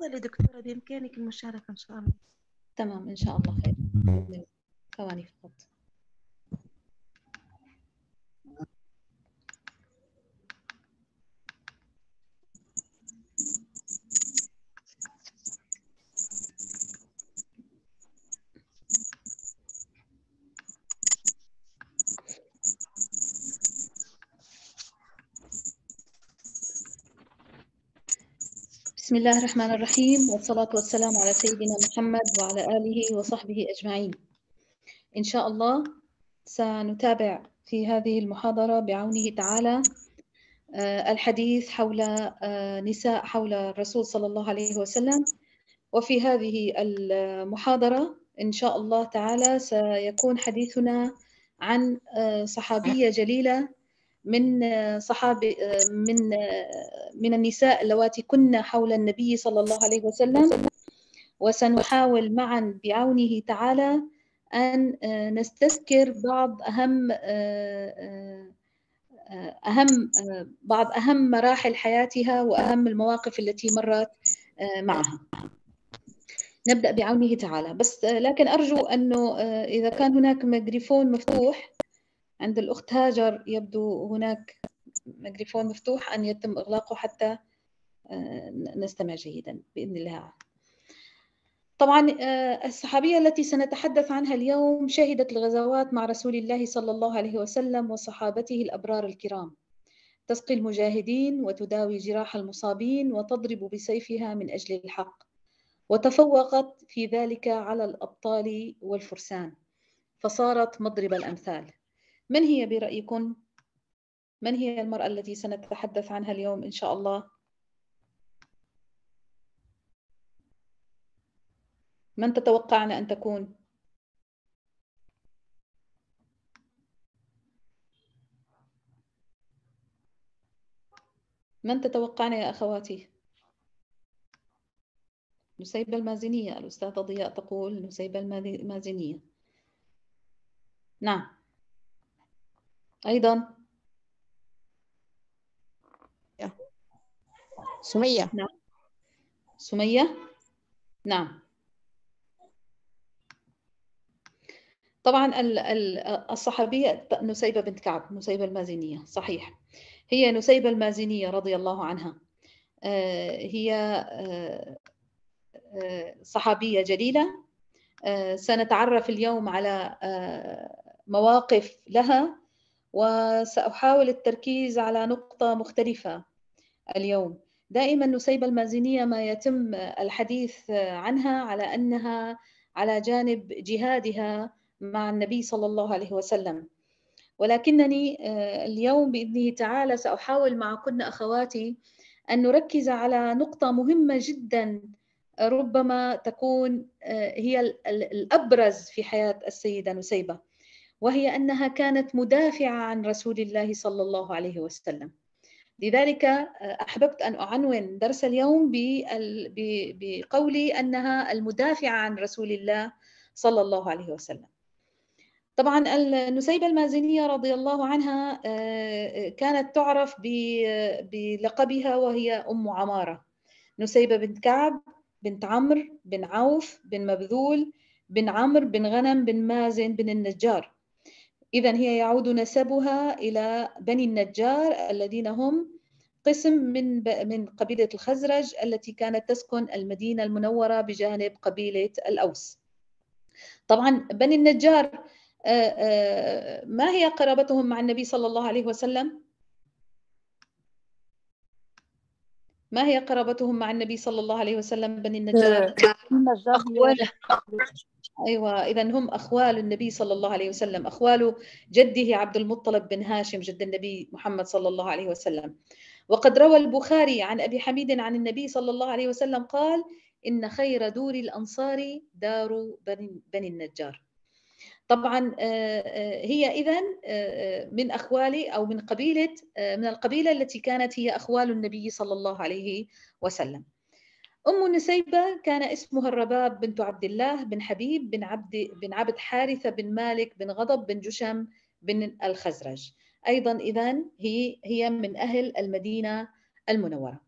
تفضلي دكتورة بإمكانك المشاركة إن شاء الله تمام إن شاء الله خير ثواني فقط بسم الله الرحمن الرحيم والصلاة والسلام على سيدنا محمد وعلى آله وصحبه أجمعين إن شاء الله سنتابع في هذه المحاضرة بعونه تعالى آه، الحديث حول آه، نساء حول الرسول صلى الله عليه وسلم وفي هذه المحاضرة إن شاء الله تعالى سيكون حديثنا عن آه، صحابية جليلة من صحابي من من النساء اللواتي كن حول النبي صلى الله عليه وسلم وسنحاول معا بعونه تعالى أن نستذكر بعض أهم أهم بعض أهم مراحل حياتها وأهم المواقف التي مرت معها نبدأ بعونه تعالى بس لكن أرجو أنه إذا كان هناك ميكروفون مفتوح عند الأخت هاجر يبدو هناك ميكروفون مفتوح أن يتم إغلاقه حتى آه، نستمع جيدا بإذن الله طبعا آه، الصحابية التي سنتحدث عنها اليوم شهدت الغزوات مع رسول الله صلى الله عليه وسلم وصحابته الأبرار الكرام تسقي المجاهدين وتداوي جراح المصابين وتضرب بسيفها من أجل الحق وتفوقت في ذلك على الأبطال والفرسان فصارت مضرب الأمثال من هي برأيكم؟ من هي المرأة التي سنتحدث عنها اليوم إن شاء الله؟ من تتوقعنا أن تكون؟ من تتوقعنا يا أخواتي؟ نسيبة المازنية الأستاذة ضياء تقول نسيبة المازنية نعم أيضا سمية نعم سمية نعم طبعا الصحابية نسيبة بنت كعب نسيبة المازنية صحيح هي نسيبة المازنية رضي الله عنها آه، هي آه، آه، صحابية جليلة سنتعرف اليوم على مواقف لها وسأحاول التركيز على نقطة مختلفة اليوم دائما نسيبة المازنية ما يتم الحديث عنها على أنها على جانب جهادها مع النبي صلى الله عليه وسلم ولكنني آه، اليوم بإذنه تعالى سأحاول معكن أخواتي أن نركز على نقطة مهمة جدا ربما تكون آه، هي الأبرز في حياة السيدة نسيبة وهي انها كانت مدافعه عن رسول الله صلى الله عليه وسلم. لذلك آه، احببت ان اعنون درس اليوم بقولي انها المدافعه عن رسول الله صلى الله عليه وسلم. طبعا النسيبة المازنية رضي الله عنها آه، كانت تعرف آه، بلقبها وهي أم عمارة نسيبة بنت كعب بنت عمرو بن عوف بن مبذول بن عمرو بن غنم بن مازن بن النجار إذا هي يعود نسبها إلى بني النجار الذين هم قسم من من قبيلة الخزرج التي كانت تسكن المدينة المنورة بجانب قبيلة الأوس. طبعا بني النجار آه، آه، ما هي قرابتهم مع النبي صلى الله عليه وسلم؟ ما هي قرابتهم مع النبي صلى الله عليه وسلم بني النجار؟ آه، ايوه اذا هم اخوال النبي صلى الله عليه وسلم اخوال جده عبد المطلب بن هاشم جد النبي محمد صلى الله عليه وسلم وقد روى البخاري عن ابي حميد عن النبي صلى الله عليه وسلم قال ان خير دور الانصار دار بني, النجار طبعا آه، آه، هي اذا آه، من اخوال او من قبيله من القبيله التي كانت هي اخوال النبي صلى الله عليه وسلم أم نسيبة كان اسمها الرباب بنت عبد الله بن حبيب بن عبد بن عبد حارثة بن مالك بن غضب بن جشم بن الخزرج أيضا إذا هي هي من أهل المدينة المنورة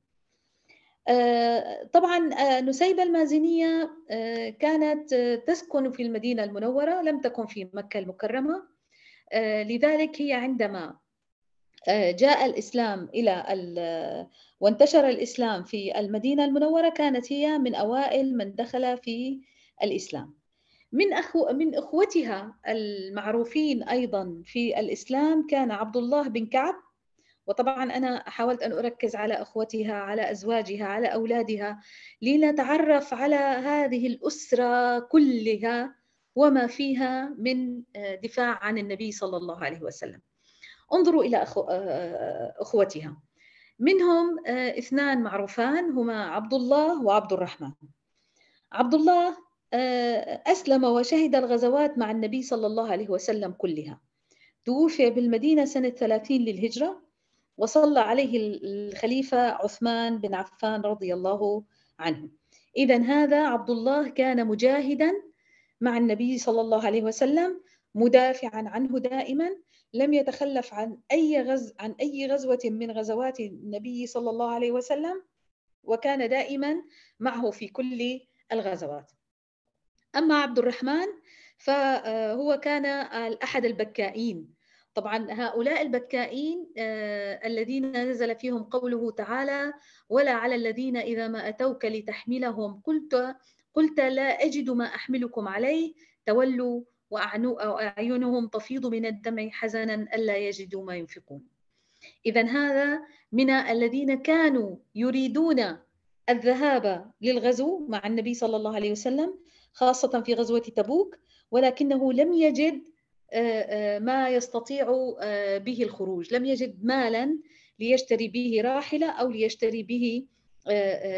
آه، طبعا آه، نسيبة المازنية آه، كانت تسكن في المدينة المنورة لم تكن في مكة المكرمة لذلك هي عندما آه، جاء الإسلام إلى وانتشر الإسلام في المدينة المنورة كانت هي من أوائل من دخل في الإسلام من أخو من إخوتها المعروفين أيضا في الإسلام كان عبد الله بن كعب وطبعا أنا حاولت أن أركز على أخوتها على أزواجها على أولادها لنتعرف على هذه الأسرة كلها وما فيها من آه، دفاع عن النبي صلى الله عليه وسلم انظروا إلى أخو آه، أخوتها منهم آه، اثنان معروفان هما عبد الله وعبد الرحمن عبد الله آه، أسلم وشهد الغزوات مع النبي صلى الله عليه وسلم كلها توفي بالمدينة سنة 30 للهجرة وصلى عليه الخليفة عثمان بن عفان رضي الله عنه إذا هذا عبد الله كان مجاهدا مع النبي صلى الله عليه وسلم مدافعا عنه دائما لم يتخلف عن أي غز عن أي غزوة من غزوات النبي صلى الله عليه وسلم وكان دائما معه في كل الغزوات أما عبد الرحمن فهو آه، كان أحد البكائين طبعا هؤلاء البكائين آه، الذين نزل فيهم قوله تعالى ولا على الذين إذا ما أتوك لتحملهم قلت قلت لا أجد ما أحملكم عليه تولوا وأعينهم تفيض من الدمع حزنا ألا يجدوا ما ينفقون إذا هذا من الذين كانوا يريدون الذهاب للغزو مع النبي صلى الله عليه وسلم خاصة في غزوة تبوك ولكنه لم يجد آه، آه، ما يستطيع آه، به الخروج لم يجد مالا ليشتري به راحلة أو ليشتري به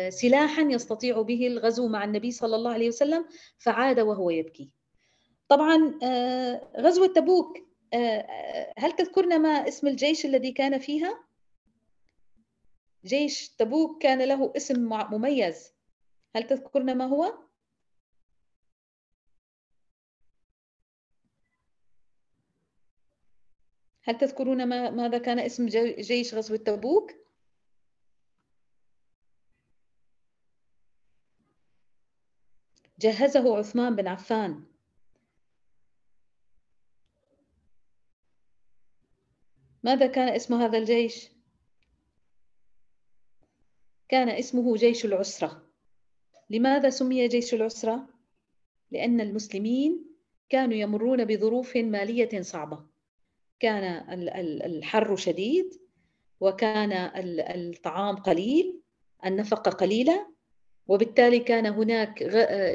سلاحا يستطيع به الغزو مع النبي صلى الله عليه وسلم فعاد وهو يبكي طبعا آه، غزوة تبوك آه، آه، هل تذكرن ما اسم الجيش الذي كان فيها؟ جيش تبوك كان له اسم مميز هل تذكرن ما هو؟ هل تذكرون ما ماذا كان اسم جيش غزوة تبوك؟ جهزه عثمان بن عفان ماذا كان اسم هذا الجيش؟ كان اسمه جيش العسرة لماذا سمي جيش العسرة؟ لأن المسلمين كانوا يمرون بظروف مالية صعبة كان الحر شديد وكان الطعام قليل النفقة قليلة وبالتالي كان هناك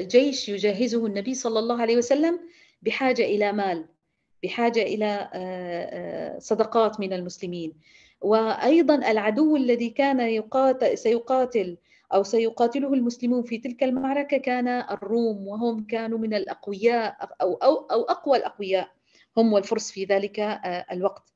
جيش يجهزه النبي صلى الله عليه وسلم بحاجة إلى مال بحاجه الى آه، آه، صدقات من المسلمين وايضا العدو الذي كان يقاتل سيقاتل او سيقاتله المسلمون في تلك المعركه كان الروم وهم كانوا من الاقوياء او او, أو اقوى الاقوياء هم والفرس في ذلك آه، الوقت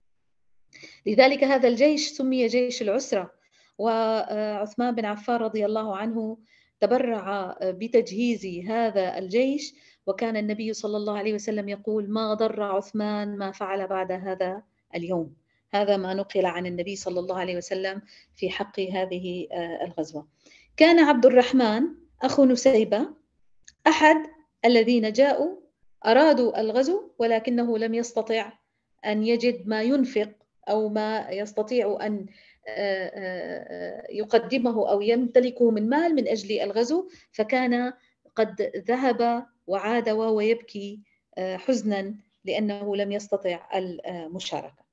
لذلك هذا الجيش سمي جيش العسره وعثمان بن عفان رضي الله عنه تبرع بتجهيز هذا الجيش وكان النبي صلى الله عليه وسلم يقول ما ضر عثمان ما فعل بعد هذا اليوم هذا ما نقل عن النبي صلى الله عليه وسلم في حق هذه آه، الغزوه. كان عبد الرحمن اخو نسيبه احد الذين جاءوا ارادوا الغزو ولكنه لم يستطع ان يجد ما ينفق او ما يستطيع ان آه، آه، يقدمه او يمتلكه من مال من اجل الغزو فكان قد ذهب وعاد وهو يبكي آه، حزنا لأنه لم يستطع المشاركة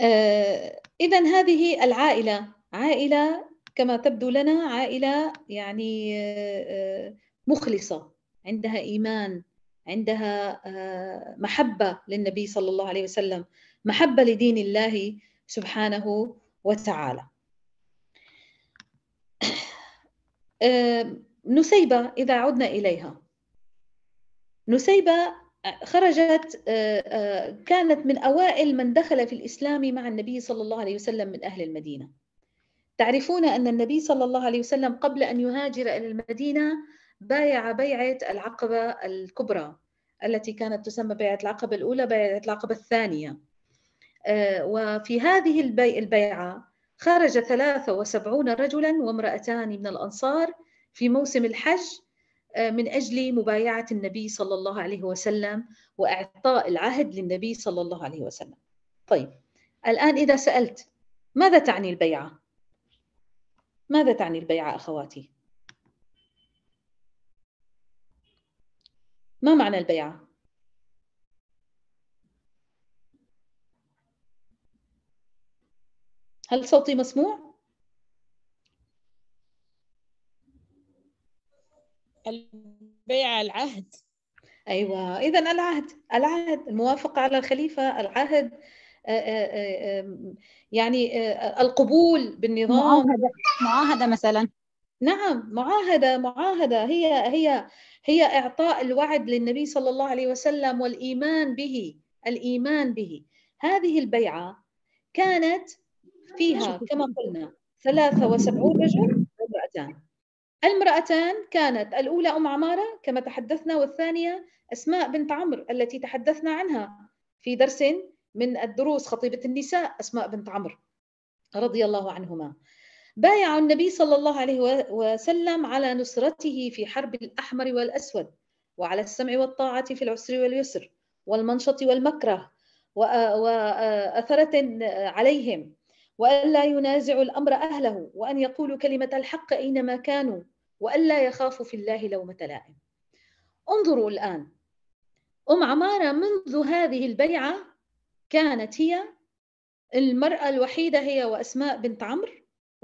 آه، إذا هذه العائلة عائلة كما تبدو لنا عائلة يعني آه، مخلصة عندها إيمان عندها محبة للنبي صلى الله عليه وسلم محبة لدين الله سبحانه وتعالى نسيبة إذا عدنا إليها نسيبة خرجت آه، آه، كانت من أوائل من دخل في الإسلام مع النبي صلى الله عليه وسلم من أهل المدينة تعرفون أن النبي صلى الله عليه وسلم قبل أن يهاجر إلى المدينة بايع بيعة العقبة الكبرى التي كانت تسمى بيعة العقبة الأولى بيعة العقبة الثانية آه، وفي هذه البيعة خرج 73 رجلا وامرأتان من الأنصار في موسم الحج آه، من اجل مبايعه النبي صلى الله عليه وسلم واعطاء العهد للنبي صلى الله عليه وسلم. طيب الان اذا سالت ماذا تعني البيعه؟ ماذا تعني البيعه اخواتي؟ ما معنى البيعه؟ هل صوتي مسموع؟ البيع العهد أيوة إذا العهد العهد الموافقة على الخليفة العهد آه، آه، آه، يعني القبول بالنظام معاهدة معاهدة مثلا نعم معاهدة معاهدة هي هي هي إعطاء الوعد للنبي صلى الله عليه وسلم والإيمان به الإيمان به هذه البيعة كانت فيها كما قلنا 73 رجل ومرأتان المرأتان كانت الأولى أم عمارة كما تحدثنا والثانية أسماء بنت عمرو التي تحدثنا عنها في درس من الدروس خطيبة النساء أسماء بنت عمرو رضي الله عنهما بايع النبي صلى الله عليه وسلم على نصرته في حرب الأحمر والأسود وعلى السمع والطاعة في العسر واليسر والمنشط والمكره وأثرة عليهم وألا ينازع الأمر أهله وأن يقولوا كلمة الحق أينما كانوا وألا يخافوا في الله لومة لائم انظروا الآن أم عمارة منذ هذه البيعة كانت هي المرأة الوحيدة هي وأسماء بنت عمرو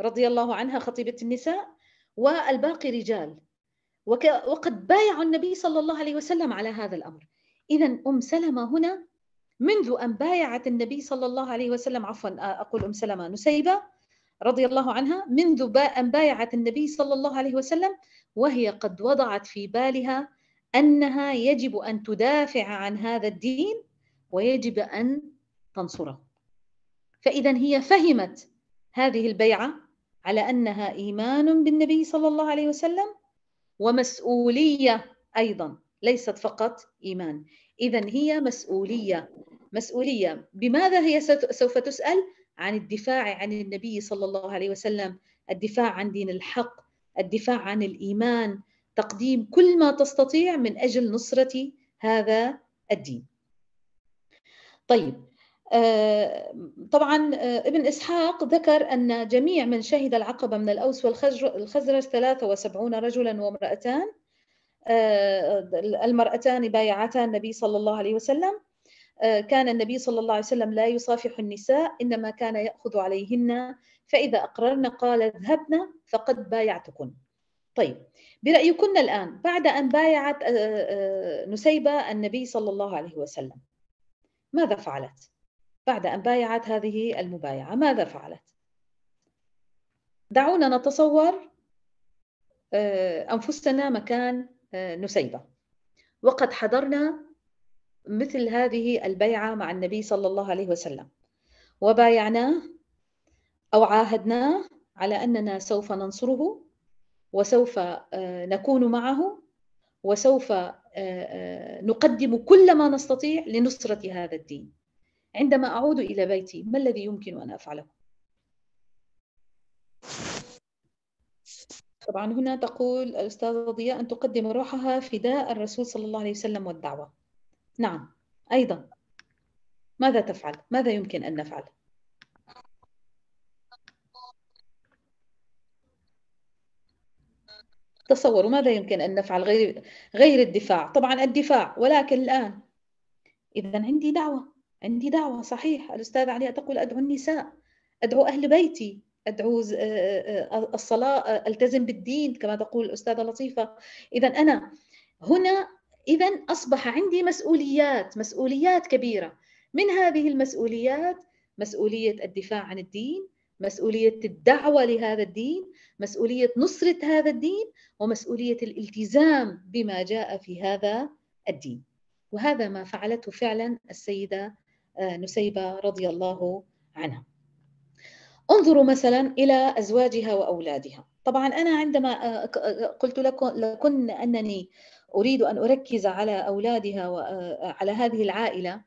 رضي الله عنها خطيبة النساء والباقي رجال وقد بايعوا النبي صلى الله عليه وسلم على هذا الأمر إذا أم سلمة هنا منذ أن بايعت النبي صلى الله عليه وسلم عفوا أقول أم سلمة نسيبة رضي الله عنها منذ أن بايعت النبي صلى الله عليه وسلم وهي قد وضعت في بالها أنها يجب أن تدافع عن هذا الدين ويجب أن تنصره فإذا هي فهمت هذه البيعة على أنها إيمان بالنبي صلى الله عليه وسلم ومسؤولية أيضا ليست فقط إيمان إذا هي مسؤولية مسؤوليه بماذا هي سوف تسال عن الدفاع عن النبي صلى الله عليه وسلم الدفاع عن دين الحق الدفاع عن الايمان تقديم كل ما تستطيع من اجل نصره هذا الدين طيب آه، طبعا آه، ابن إسحاق ذكر أن جميع من شهد العقبة من الأوس والخزرج 73 رجلا وامرأتان آه، المرأتان بايعتا النبي صلى الله عليه وسلم آه، كان النبي صلى الله عليه وسلم لا يصافح النساء إنما كان يأخذ عليهن فإذا أقررن قال اذهبن فقد بايعتكن طيب برأيكن الآن بعد أن بايعت آه، آه، نسيبة النبي صلى الله عليه وسلم ماذا فعلت؟ بعد أن بايعت هذه المبايعة ماذا فعلت؟ دعونا نتصور أنفسنا مكان نسيبة وقد حضرنا مثل هذه البيعة مع النبي صلى الله عليه وسلم وبايعناه أو عاهدناه على أننا سوف ننصره وسوف آه، نكون معه وسوف آه، آه، نقدم كل ما نستطيع لنصرة هذا الدين عندما أعود إلى بيتي ما الذي يمكن أن أفعله؟ طبعا هنا تقول الأستاذة ضياء أن تقدم روحها فداء الرسول صلى الله عليه وسلم والدعوة نعم أيضا ماذا تفعل؟ ماذا يمكن أن نفعل؟ تصوروا ماذا يمكن أن نفعل غير غير الدفاع طبعا الدفاع ولكن الآن إذا عندي دعوة عندي دعوة صحيح الأستاذ علياء تقول أدعو النساء أدعو أهل بيتي أدعو آه، آه، آه، الصلاة ألتزم بالدين كما تقول الأستاذة لطيفة إذا أنا هنا إذا أصبح عندي مسؤوليات مسؤوليات كبيرة من هذه المسؤوليات مسؤولية الدفاع عن الدين مسؤولية الدعوة لهذا الدين مسؤولية نصرة هذا الدين ومسؤولية الالتزام بما جاء في هذا الدين وهذا ما فعلته فعلا السيدة آه، نسيبة رضي الله عنها انظروا مثلا إلى أزواجها وأولادها طبعا أنا عندما آه، آه، قلت لكم أنني اريد ان اركز على اولادها وعلى آه، هذه العائله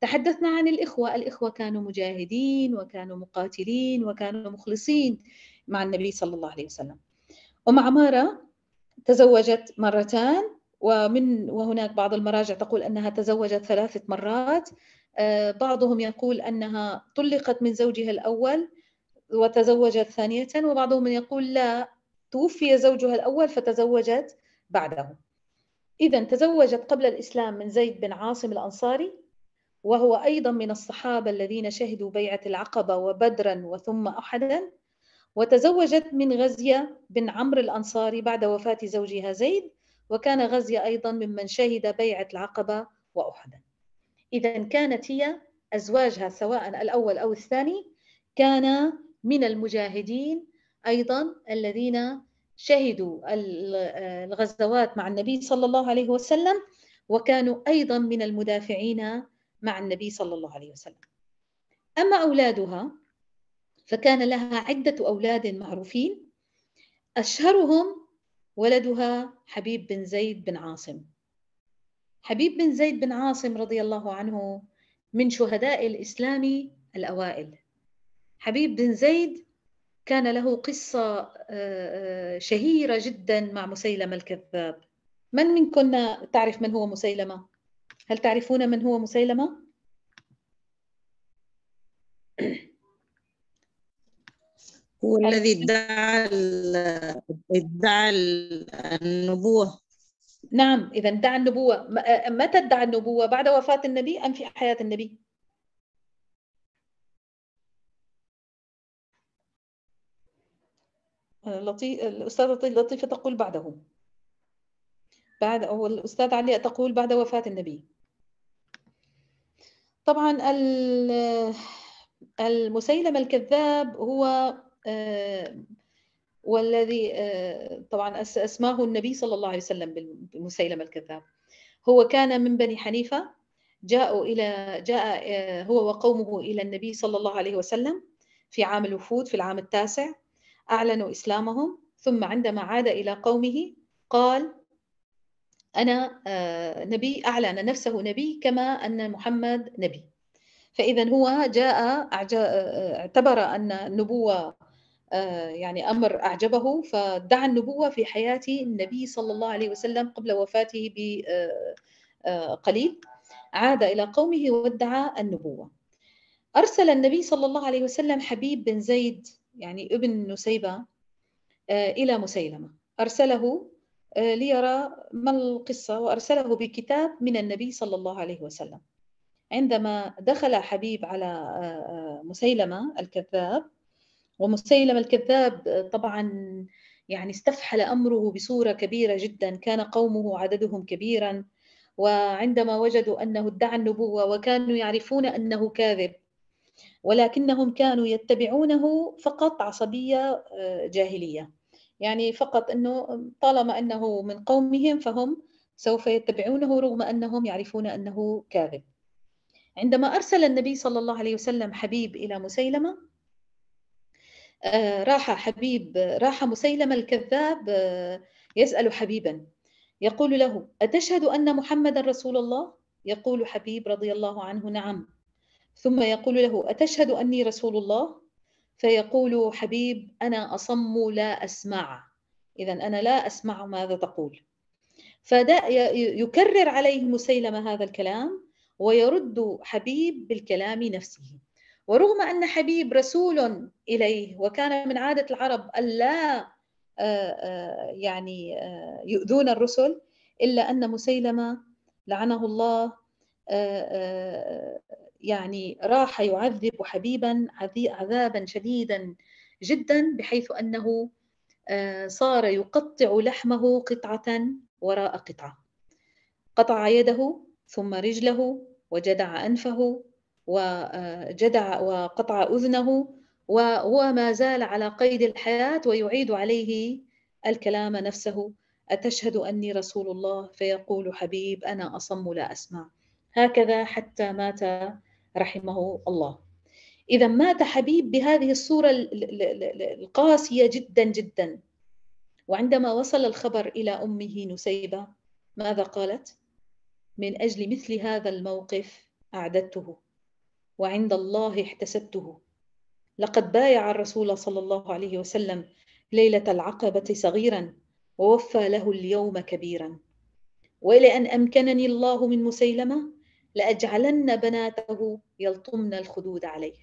تحدثنا عن الاخوه، الاخوه كانوا مجاهدين وكانوا مقاتلين وكانوا مخلصين مع النبي صلى الله عليه وسلم. ام عماره تزوجت مرتان ومن وهناك بعض المراجع تقول انها تزوجت ثلاثه مرات آه، بعضهم يقول انها طلقت من زوجها الاول وتزوجت ثانيه وبعضهم يقول لا توفي زوجها الاول فتزوجت بعده إذا تزوجت قبل الإسلام من زيد بن عاصم الأنصاري وهو أيضا من الصحابة الذين شهدوا بيعة العقبة وبدرا وثم أحدا وتزوجت من غزية بن عمرو الأنصاري بعد وفاة زوجها زيد وكان غزية أيضا ممن شهد بيعة العقبة وأحدا إذا كانت هي أزواجها سواء الأول أو الثاني كان من المجاهدين أيضا الذين شهدوا آه، الغزوات مع النبي صلى الله عليه وسلم وكانوا ايضا من المدافعين مع النبي صلى الله عليه وسلم. اما اولادها فكان لها عده اولاد معروفين اشهرهم ولدها حبيب بن زيد بن عاصم. حبيب بن زيد بن عاصم رضي الله عنه من شهداء الاسلام الاوائل. حبيب بن زيد كان له قصة آه، آه، شهيرة جدا مع مسيلمة الكذاب من منكن تعرف من هو مسيلمة؟ هل تعرفون من هو مسيلمة؟ هو الذي ادعى ادعى النبوة نعم إذا ادعى النبوة آه، متى ادعى النبوة؟ بعد وفاة النبي أم في حياة النبي؟ لطي... الأستاذة لطيفة تقول بعده بعد أو الأستاذ علي تقول بعد وفاة النبي طبعا المسيلم الكذاب هو آه، والذي آه، طبعا أسماه النبي صلى الله عليه وسلم بالمسيلم الكذاب هو كان من بني حنيفة جاءوا إلى جاء آه، هو وقومه إلى النبي صلى الله عليه وسلم في عام الوفود في العام التاسع أعلنوا إسلامهم ثم عندما عاد إلى قومه قال أنا آه، نبي أعلن نفسه نبي كما أن محمد نبي فإذا هو جاء آه، اعتبر أن النبوة آه، يعني أمر أعجبه فدعا النبوة في حياة النبي صلى الله عليه وسلم قبل وفاته بقليل عاد إلى قومه وادعى النبوة أرسل النبي صلى الله عليه وسلم حبيب بن زيد يعني ابن نسيبة آه، إلى مسيلمة أرسله آه، ليرى ما القصة وأرسله بكتاب من النبي صلى الله عليه وسلم عندما دخل حبيب على آه، مسيلمة الكذاب ومسيلمة الكذاب طبعا يعني استفحل أمره بصورة كبيرة جدا كان قومه عددهم كبيرا وعندما وجدوا أنه ادعى النبوة وكانوا يعرفون أنه كاذب ولكنهم كانوا يتبعونه فقط عصبية آه، جاهلية يعني فقط أنه طالما أنه من قومهم فهم سوف يتبعونه رغم أنهم يعرفون أنه كاذب عندما أرسل النبي صلى الله عليه وسلم حبيب إلى مسيلمة آه، راح حبيب راح مسيلمة الكذاب آه، يسأل حبيبا يقول له أتشهد أن محمدا رسول الله؟ يقول حبيب رضي الله عنه نعم ثم يقول له أتشهد أني رسول الله؟ فيقول حبيب أنا أصم لا أسمع إذا أنا لا أسمع ماذا تقول فدا يكرر عليه مسيلمة هذا الكلام ويرد حبيب بالكلام نفسه ورغم أن حبيب رسول إليه وكان من عادة العرب ألا آه، آه، يعني آه، يؤذون الرسل إلا أن مسيلمة لعنه الله يعني راح يعذب حبيبا عذابا شديدا جدا بحيث انه آه، صار يقطع لحمه قطعه وراء قطعه قطع يده ثم رجله وجدع انفه وجدع آه، وقطع اذنه وهو ما زال على قيد الحياه ويعيد عليه الكلام نفسه أتشهد أني رسول الله فيقول حبيب أنا أصم لا أسمع هكذا حتى مات رحمه الله إذا مات حبيب بهذه الصورة القاسية جدا جدا وعندما وصل الخبر إلى أمه نسيبة ماذا قالت؟ من أجل مثل هذا الموقف أعددته وعند الله احتسبته لقد بايع الرسول صلى الله عليه وسلم ليلة العقبة صغيرا ووفى له اليوم كبيرا ولأن أمكنني الله من مسيلمة لأجعلن بناته يلطمن الخدود عليه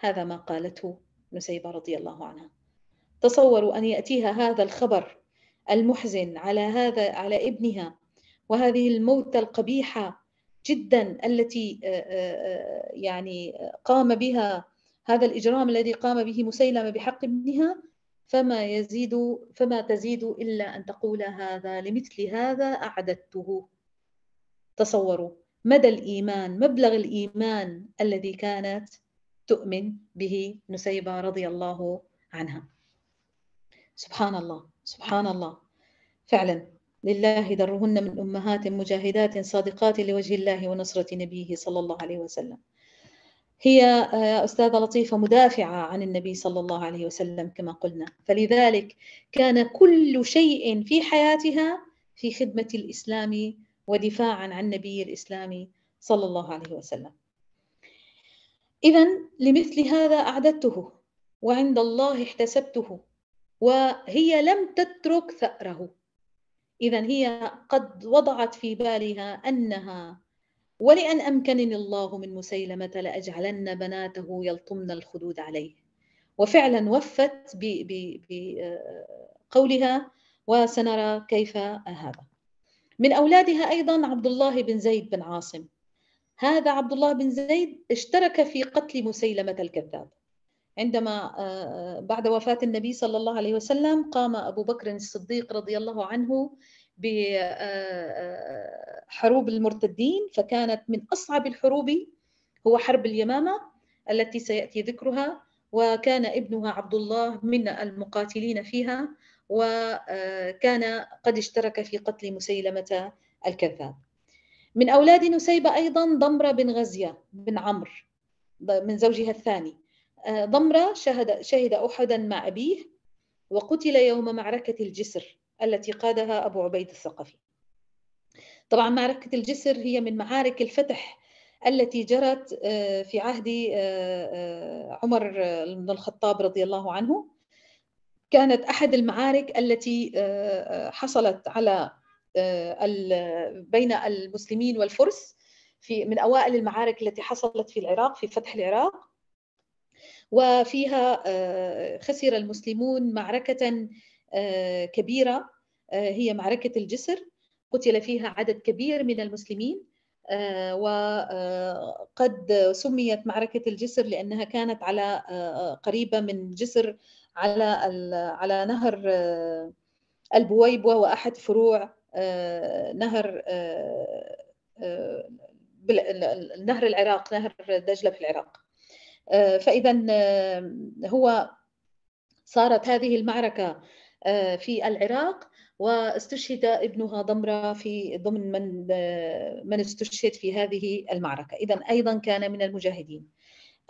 هذا ما قالته نسيبة رضي الله عنها تصوروا أن يأتيها هذا الخبر المحزن على هذا على ابنها وهذه الموتة القبيحة جدا التي آه، آه، آه، يعني قام بها هذا الإجرام الذي قام به مسيلمة بحق ابنها فما يزيد فما تزيد إلا أن تقول هذا لمثل هذا أعددته تصوروا مدى الايمان مبلغ الايمان الذي كانت تؤمن به نسيبه رضي الله عنها سبحان الله سبحان الله فعلا لله درهن من امهات مجاهدات صادقات لوجه الله ونصره نبيه صلى الله عليه وسلم هي آه، أستاذة لطيفة مدافعة عن النبي صلى الله عليه وسلم كما قلنا فلذلك كان كل شيء في حياتها في خدمة الإسلام ودفاعا عن النبي الإسلامي صلى الله عليه وسلم إذا لمثل هذا أعددته وعند الله احتسبته وهي لم تترك ثأره إذا هي قد وضعت في بالها أنها ولأن أمكنني الله من مسيلمة لأجعلن بناته يلطمن الخدود عليه وفعلا وفت بقولها آه، وسنرى كيف هذا من أولادها أيضا عبد الله بن زيد بن عاصم هذا عبد الله بن زيد اشترك في قتل مسيلمة الكذاب عندما آه، بعد وفاة النبي صلى الله عليه وسلم قام أبو بكر الصديق رضي الله عنه بحروب آه، آه، المرتدين فكانت من أصعب الحروب هو حرب اليمامة التي سيأتي ذكرها وكان ابنها عبد الله من المقاتلين فيها وكان قد اشترك في قتل مسيلمة الكذاب من أولاد نسيبة أيضا ضمرة بن غزية بن عمرو من زوجها الثاني ضمرة شهد, شهد أحدا مع أبيه وقتل يوم معركة الجسر التي قادها أبو عبيد الثقفي طبعا معركة الجسر هي من معارك الفتح التي جرت آه، في عهد آه، آه، عمر بن الخطاب رضي الله عنه كانت احد المعارك التي آه، آه، حصلت على آه، بين المسلمين والفرس في من اوائل المعارك التي حصلت في العراق في فتح العراق وفيها خسر المسلمون معركه كبيره هي معركه الجسر قتل فيها عدد كبير من المسلمين وقد سميت معركة الجسر لأنها كانت على قريبة من جسر على على نهر آه، البويبوه واحد فروع آه، نهر آه، نهر العراق نهر دجله في العراق فاذا هو صارت هذه المعركه في العراق واستشهد ابنها ضمرة في ضمن من من استشهد في هذه المعركة إذا أيضا كان من المجاهدين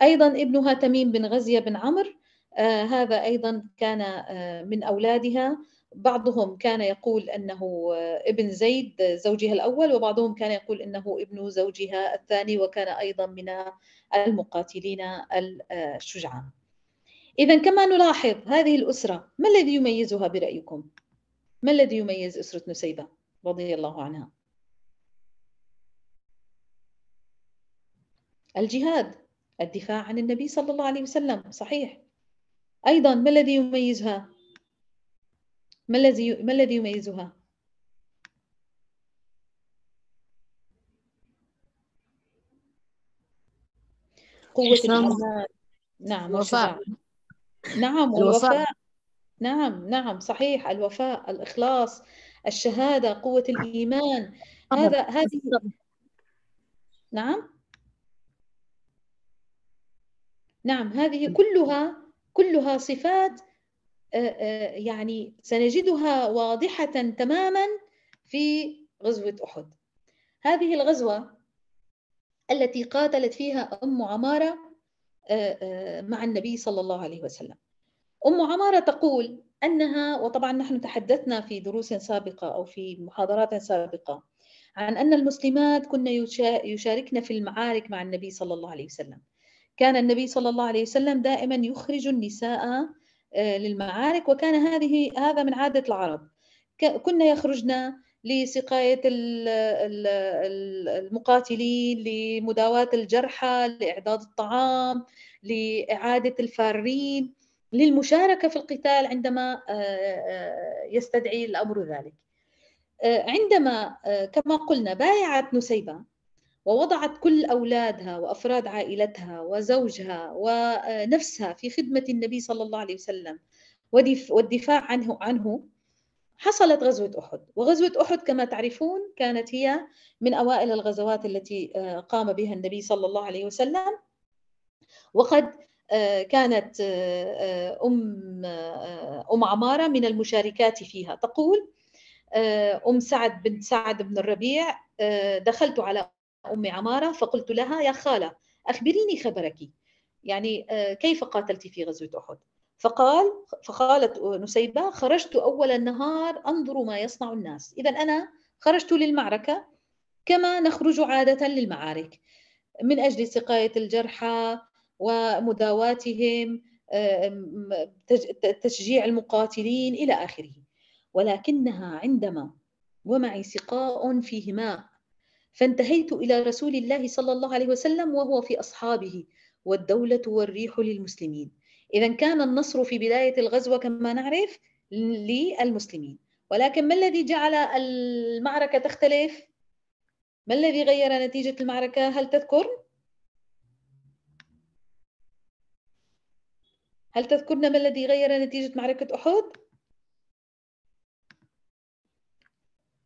أيضا ابنها تميم بن غزية بن عمرو آه، هذا أيضا كان آه، من أولادها بعضهم كان يقول انه آه، ابن زيد زوجها الاول وبعضهم كان يقول انه ابن زوجها الثاني وكان ايضا من المقاتلين الشجعان. اذا كما نلاحظ هذه الاسره ما الذي يميزها برايكم؟ ما الذي يميز اسره نسيبه رضي الله عنها؟ الجهاد الدفاع عن النبي صلى الله عليه وسلم صحيح أيضا ما الذي يميزها؟ ما الذي ما الذي يميزها؟ قوة الإيمان نعم الوفاء نعم الوفاء. نعم نعم صحيح الوفاء الإخلاص الشهادة قوة الإيمان هذا هذه نعم نعم هذه كلها كلها صفات آه، آه، يعني سنجدها واضحة تماما في غزوة أحد هذه الغزوة التي قاتلت فيها أم عمارة آه، مع النبي صلى الله عليه وسلم أم عمارة تقول أنها وطبعا نحن تحدثنا في دروس سابقة أو في محاضرات سابقة عن أن المسلمات كنا يشاركن في المعارك مع النبي صلى الله عليه وسلم كان النبي صلى الله عليه وسلم دائما يخرج النساء آه، للمعارك وكان هذه هذا من عادة العرب كنا يخرجنا لسقاية المقاتلين لمداواة الجرحى لإعداد الطعام لإعادة الفارين للمشاركة في القتال عندما آه، آه، يستدعي الأمر ذلك عندما كما قلنا بايعت نسيبة ووضعت كل أولادها وأفراد عائلتها وزوجها ونفسها في خدمة النبي صلى الله عليه وسلم والدفاع عنه عنه حصلت غزوة أحد وغزوة أحد كما تعرفون كانت هي من أوائل الغزوات التي آه، قام بها النبي صلى الله عليه وسلم وقد آه، كانت آه، أم أم عمارة من المشاركات فيها تقول أم سعد بنت سعد بن الربيع دخلت على أم عمارة فقلت لها يا خالة أخبريني خبرك يعني آه، كيف قاتلت في غزوة أحد فقال فقالت نسيبة خرجت أول النهار أنظر ما يصنع الناس إذا أنا خرجت للمعركة كما نخرج عادة للمعارك من أجل سقاية الجرحى ومداواتهم آه، تشجيع المقاتلين إلى آخره ولكنها عندما ومعي سقاء فيه ماء فانتهيت إلى رسول الله صلى الله عليه وسلم وهو في أصحابه والدولة والريح للمسلمين إذا كان النصر في بداية الغزوة كما نعرف للمسلمين ولكن ما الذي جعل المعركة تختلف؟ ما الذي غير نتيجة المعركة؟ هل تذكر؟ هل تذكرنا ما الذي غير نتيجة معركة أحد؟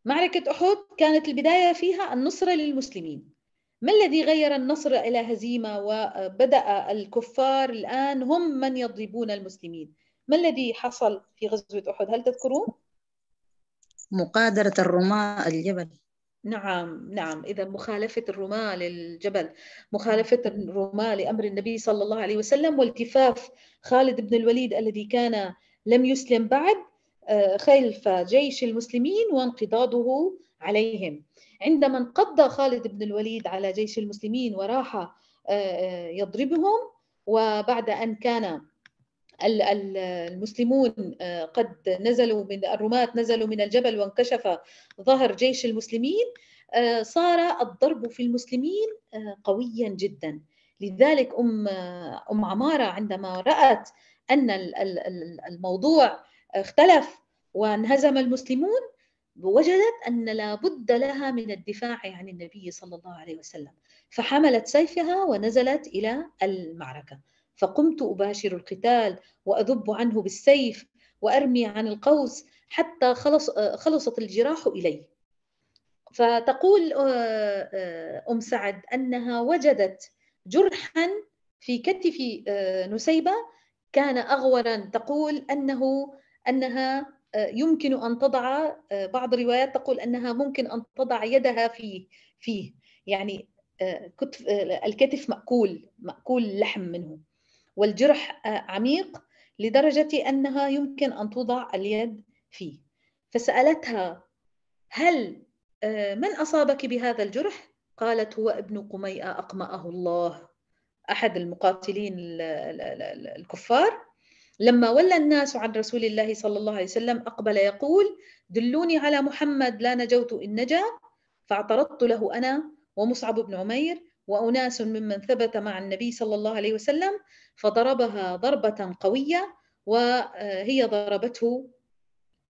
معركة أحد كانت البداية فيها النصرة للمسلمين ما الذي غير النصر إلى هزيمة وبدأ الكفار الآن هم من يضربون المسلمين ما الذي حصل في غزوة أحد هل تذكرون؟ مقادرة الرماة الجبل نعم نعم إذا مخالفة الرماة للجبل مخالفة الرماة لأمر النبي صلى الله عليه وسلم والتفاف خالد بن الوليد الذي كان لم يسلم بعد آه، خلف جيش المسلمين وانقضاضه عليهم عندما انقض خالد بن الوليد على جيش المسلمين وراح آه، آه، يضربهم وبعد أن كان المسلمون قد نزلوا من الرماة نزلوا من الجبل وانكشف ظهر جيش المسلمين صار الضرب في المسلمين قويا جدا لذلك أم, أم عمارة عندما رأت أن الموضوع اختلف وانهزم المسلمون وجدت أن لابد لها من الدفاع عن النبي صلى الله عليه وسلم فحملت سيفها ونزلت إلى المعركة فقمت أباشر القتال وأذب عنه بالسيف وأرمي عن القوس حتى خلص خلصت الجراح إلي فتقول آه، آه، أم سعد أنها وجدت جرحا في كتف آه، نسيبة كان أغورا تقول أنه انها آه، يمكن ان تضع آه، بعض الروايات تقول انها ممكن ان تضع يدها فيه فيه يعني آه، كتف الكتف مأكول مأكول لحم منه والجرح عميق لدرجة أنها يمكن أن توضع اليد فيه فسألتها هل من أصابك بهذا الجرح؟ قالت هو ابن قميئة أقمأه الله أحد المقاتلين الكفار لما ولى الناس عن رسول الله صلى الله عليه وسلم أقبل يقول دلوني على محمد لا نجوت إن نجا فاعترضت له أنا ومصعب بن عمير وأناس ممن ثبت مع النبي صلى الله عليه وسلم فضربها ضربة قوية وهي ضربته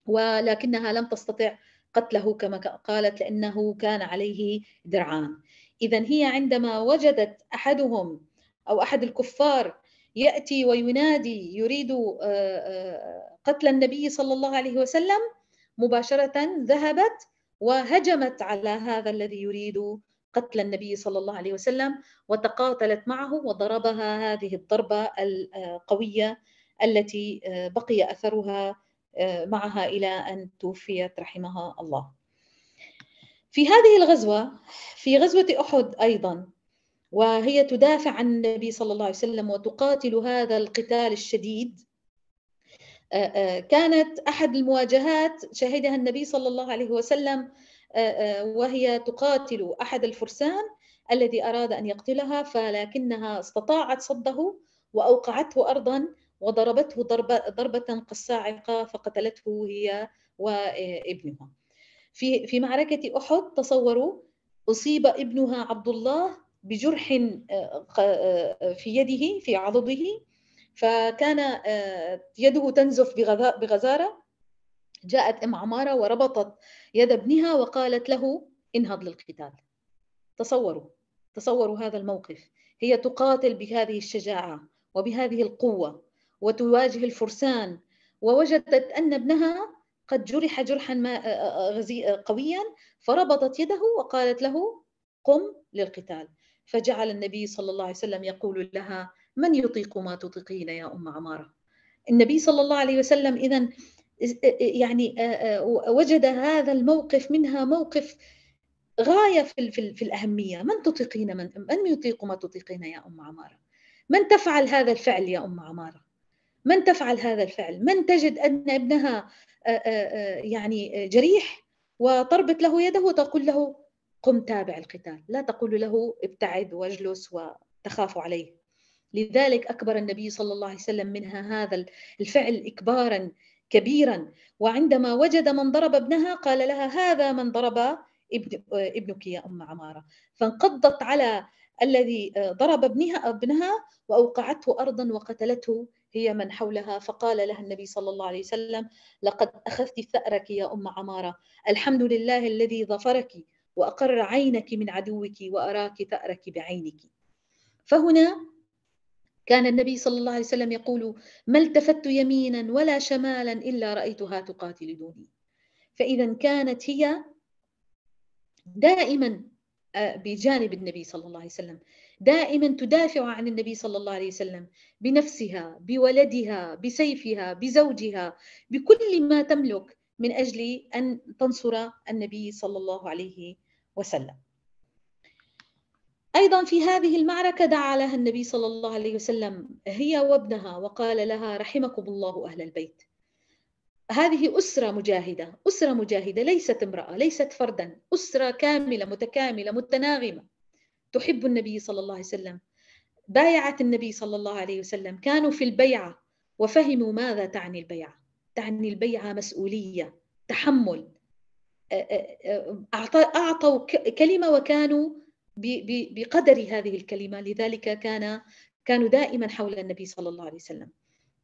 ولكنها لم تستطع قتله كما قالت لأنه كان عليه درعان إذا هي عندما وجدت أحدهم أو أحد الكفار ياتي وينادي يريد آه، آه، قتل النبي صلى الله عليه وسلم مباشره ذهبت وهجمت على هذا الذي يريد قتل النبي صلى الله عليه وسلم وتقاتلت معه وضربها هذه الضربه القويه التي آه، بقي اثرها معها الى ان توفيت رحمها الله. في هذه الغزوه في غزوه احد ايضا وهي تدافع عن النبي صلى الله عليه وسلم وتقاتل هذا القتال الشديد آه، آه، كانت احد المواجهات شهدها النبي صلى الله عليه وسلم آه، وهي تقاتل احد الفرسان الذي اراد ان يقتلها فلكنها استطاعت صده واوقعته ارضا وضربته ضربه ضربه قصاعقه فقتلته هي وابنها في في معركه احد تصوروا اصيب ابنها عبد الله بجرح آه، آه، في يده في عضده فكان آه، يده تنزف بغزارة جاءت ام عماره وربطت يد ابنها وقالت له انهض للقتال تصوروا تصوروا هذا الموقف هي تقاتل بهذه الشجاعه وبهذه القوه وتواجه الفرسان ووجدت ان ابنها قد جرح جرحا ما قويا فربطت يده وقالت له قم للقتال فجعل النبي صلى الله عليه وسلم يقول لها من يطيق ما تطيقين يا ام عماره النبي صلى الله عليه وسلم اذا يعني وجد هذا الموقف منها موقف غايه في في الاهميه من تطيقين من من يطيق ما تطيقين يا ام عماره من تفعل هذا الفعل يا ام عماره من تفعل هذا الفعل من تجد ان ابنها يعني جريح وطربت له يده وتقول له قم تابع القتال لا تقول له ابتعد واجلس وتخاف عليه لذلك أكبر النبي صلى الله عليه وسلم منها هذا الفعل إكبارا كبيرا وعندما وجد من ضرب ابنها قال لها هذا من ضرب ابنك يا أم عمارة فانقضت على الذي ضرب ابنها ابنها واوقعته ارضا وقتلته هي من حولها فقال لها النبي صلى الله عليه وسلم لقد اخذت ثارك يا ام عماره الحمد لله الذي ظفرك وأقر عينك من عدوك وأراك فارك بعينك فهنا كان النبي صلى الله عليه وسلم يقول ما التفت يمينا ولا شمالا إلا رأيتها تقاتل دوني فإذا كانت هي دائما آه، بجانب النبي صلى الله عليه وسلم دائما تدافع عن النبي صلى الله عليه وسلم بنفسها بولدها بسيفها بزوجها بكل ما تملك من اجل ان تنصر النبي صلى الله عليه وسلم وسلم أيضا في هذه المعركة دعا لها النبي صلى الله عليه وسلم هي وابنها وقال لها رحمكم الله أهل البيت هذه أسرة مجاهدة أسرة مجاهدة ليست امرأة ليست فردا أسرة كاملة متكاملة متناغمة تحب النبي صلى الله عليه وسلم بايعت النبي صلى الله عليه وسلم كانوا في البيعة وفهموا ماذا تعني البيعة تعني البيعة مسؤولية تحمل أعطوا كلمة وكانوا بقدر هذه الكلمة لذلك كان كانوا دائما حول النبي صلى الله عليه وسلم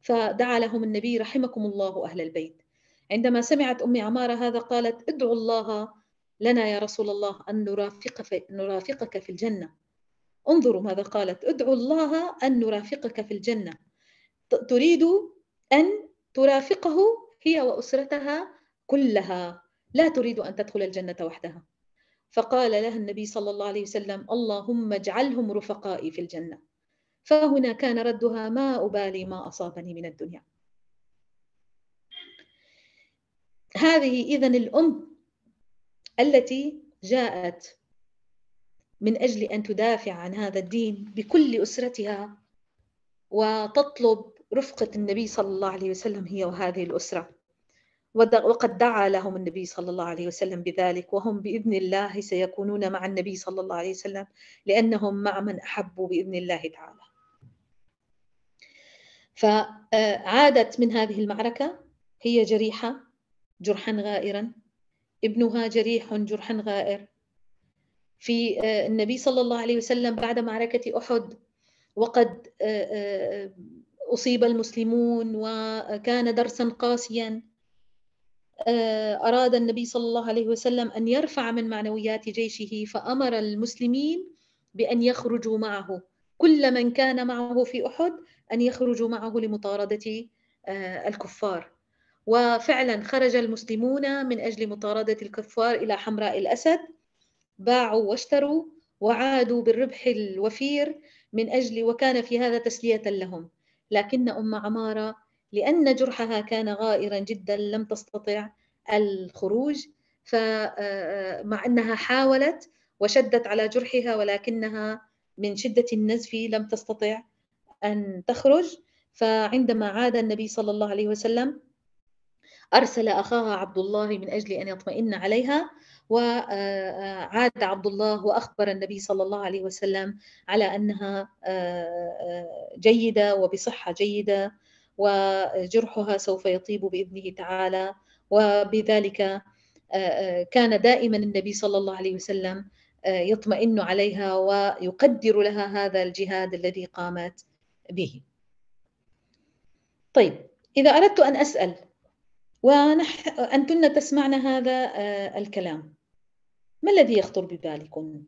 فدعا لهم النبي رحمكم الله أهل البيت عندما سمعت أم عمارة هذا قالت ادعوا الله لنا يا رسول الله أن نرافق في نرافقك في الجنة انظروا ماذا قالت ادعوا الله أن نرافقك في الجنة تريد أن ترافقه هي وأسرتها كلها لا تريد أن تدخل الجنة وحدها فقال لها النبي صلى الله عليه وسلم اللهم اجعلهم رفقائي في الجنة فهنا كان ردها ما أبالي ما أصابني من الدنيا هذه إذا الأم التي جاءت من أجل أن تدافع عن هذا الدين بكل أسرتها وتطلب رفقة النبي صلى الله عليه وسلم هي وهذه الأسرة وقد دعا لهم النبي صلى الله عليه وسلم بذلك وهم باذن الله سيكونون مع النبي صلى الله عليه وسلم لانهم مع من احبوا باذن الله تعالى. فعادت آه، من هذه المعركه هي جريحه جرحا غائرا ابنها جريح جرحا غائر في آه، النبي صلى الله عليه وسلم بعد معركه احد وقد آه، اصيب المسلمون وكان درسا قاسيا آه، أراد النبي صلى الله عليه وسلم أن يرفع من معنويات جيشه فأمر المسلمين بأن يخرجوا معه كل من كان معه في أحد أن يخرجوا معه لمطاردة آه، الكفار وفعلا خرج المسلمون من أجل مطاردة الكفار إلى حمراء الأسد باعوا واشتروا وعادوا بالربح الوفير من أجل وكان في هذا تسلية لهم لكن أم عمارة لأن جرحها كان غائرا جدا لم تستطع الخروج فمع آه، آه، أنها حاولت وشدت على جرحها ولكنها من شدة النزف لم تستطع أن تخرج فعندما عاد النبي صلى الله عليه وسلم أرسل أخاها عبد الله من أجل أن يطمئن عليها وعاد آه، عبد الله وأخبر النبي صلى الله عليه وسلم على أنها جيدة وبصحة جيدة وجرحها سوف يطيب باذنه تعالى وبذلك آه، آه، كان دائما النبي صلى الله عليه وسلم آه، يطمئن عليها ويقدر لها هذا الجهاد الذي قامت به. طيب اذا اردت ان اسال وأنتن تسمعن هذا الكلام ما الذي يخطر ببالكم؟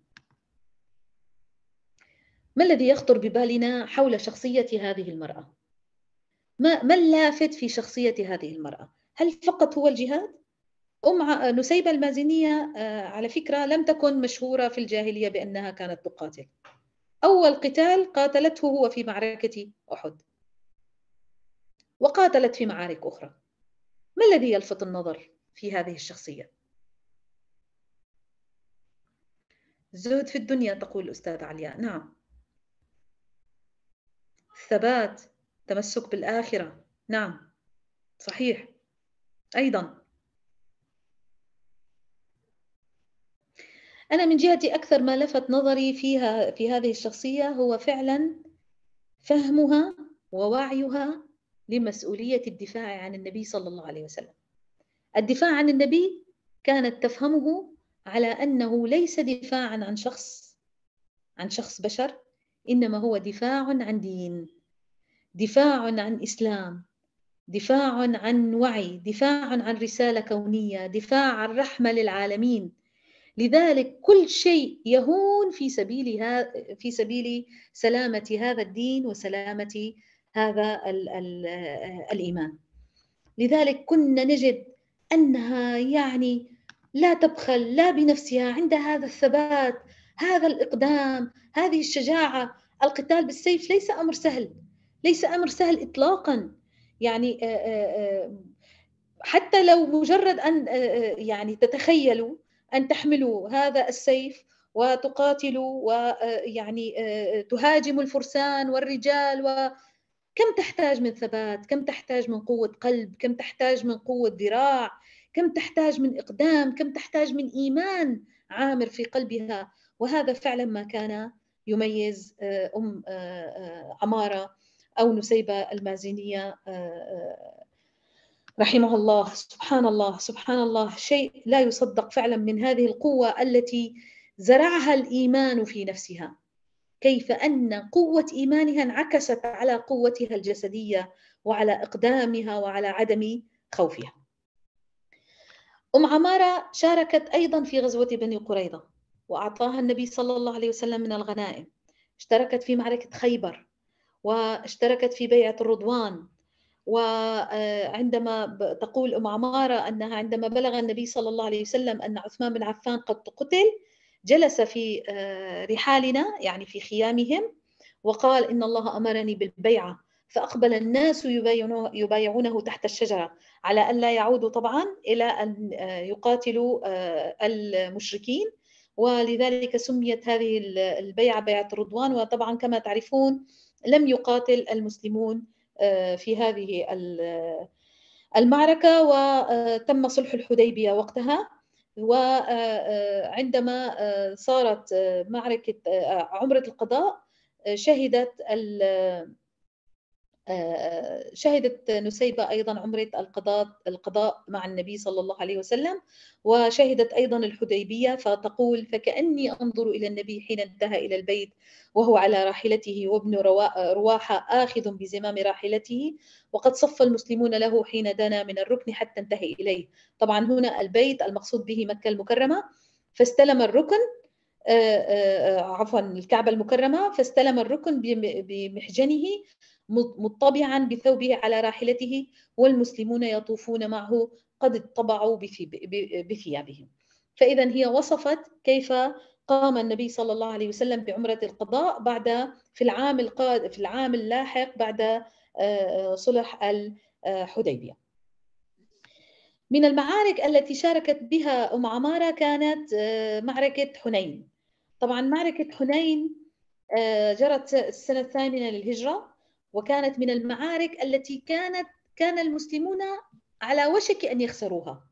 ما الذي يخطر ببالنا حول شخصية هذه المرأة؟ ما, ما اللافت في شخصية هذه المرأة؟ هل فقط هو الجهاد؟ أم نسيبة المازنية آه، على فكرة لم تكن مشهورة في الجاهلية بأنها كانت تقاتل أول قتال قاتلته هو في معركة أحد وقاتلت في معارك أخرى ما الذي يلفت النظر في هذه الشخصية؟ زهد في الدنيا تقول الأستاذ علياء نعم الثبات تمسك بالآخرة نعم صحيح أيضا أنا من جهتي أكثر ما لفت نظري فيها في هذه الشخصية هو فعلا فهمها ووعيها لمسؤولية الدفاع عن النبي صلى الله عليه وسلم. الدفاع عن النبي كانت تفهمه على أنه ليس دفاعا عن شخص عن شخص بشر، إنما هو دفاع عن دين. دفاع عن اسلام دفاع عن وعي دفاع عن رساله كونيه دفاع عن رحمه للعالمين لذلك كل شيء يهون في سبيل في سبيل سلامه هذا الدين وسلامه هذا ال ال الايمان لذلك كنا نجد انها يعني لا تبخل لا بنفسها عند هذا الثبات هذا الاقدام هذه الشجاعه القتال بالسيف ليس امر سهل ليس امر سهل اطلاقا يعني آه، آه، آه، حتى لو مجرد ان يعني تتخيلوا ان تحملوا هذا السيف وتقاتلوا ويعني تهاجموا الفرسان والرجال و كم تحتاج من ثبات كم تحتاج من قوة قلب كم تحتاج من قوة ذراع كم تحتاج من إقدام كم تحتاج من إيمان عامر في قلبها وهذا فعلا ما كان يميز أم عمارة أو نسيبة المازنية آه، آه، رحمه الله سبحان الله سبحان الله شيء لا يصدق فعلا من هذه القوة التي زرعها الإيمان في نفسها كيف أن قوة إيمانها انعكست على قوتها الجسدية وعلى إقدامها وعلى عدم خوفها أم عمارة شاركت أيضا في غزوة بني قريظة وأعطاها النبي صلى الله عليه وسلم من الغنائم اشتركت في معركة خيبر واشتركت في بيعة الرضوان وعندما تقول أم عمارة أنها عندما بلغ النبي صلى الله عليه وسلم أن عثمان بن عفان قد قتل جلس في آه، رحالنا يعني في خيامهم وقال إن الله أمرني بالبيعة فأقبل الناس يبايعونه, تحت الشجرة على ان لا يعودوا طبعا إلى أن آه، يقاتلوا آه، المشركين ولذلك سميت هذه البيعة بيعة الرضوان وطبعا كما تعرفون لم يقاتل المسلمون آه، في هذه آه، المعركة وتم آه، صلح الحديبية وقتها وعندما صارت معركة عمرة القضاء شهدت شهدت نسيبة أيضا عمرة القضاء, القضاء مع النبي صلى الله عليه وسلم وشهدت أيضا الحديبية فتقول فكأني أنظر إلى النبي حين انتهى إلى البيت وهو على راحلته وابن رواحة آخذ بزمام راحلته وقد صف المسلمون له حين دنا من الركن حتى انتهى إليه طبعا هنا البيت المقصود به مكة المكرمة فاستلم الركن آه، آه، آه، عفوا الكعبة المكرمة فاستلم الركن بمحجنه مطبعا بثوبه على راحلته والمسلمون يطوفون معه قد اطبعوا بثيابهم فإذا هي وصفت كيف قام النبي صلى الله عليه وسلم بعمرة القضاء بعد في العام القاد في العام اللاحق بعد آه، صلح الحديبية من المعارك التي شاركت بها أم عمارة كانت آه، معركة حنين طبعا معركة حنين آه، جرت السنة الثامنة للهجرة وكانت من المعارك التي كانت كان المسلمون على وشك ان يخسروها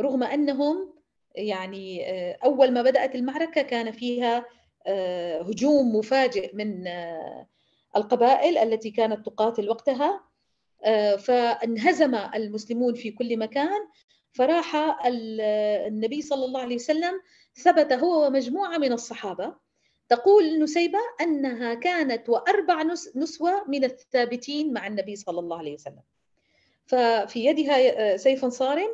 رغم انهم يعني آه، اول ما بدات المعركه كان فيها آه، هجوم مفاجئ من آه، القبائل التي كانت تقاتل وقتها فانهزم المسلمون في كل مكان فراح النبي صلى الله عليه وسلم ثبت هو ومجموعه من الصحابه تقول نسيبة أنها كانت وأربع نسوة من الثابتين مع النبي صلى الله عليه وسلم ففي يدها آه، سيف صارم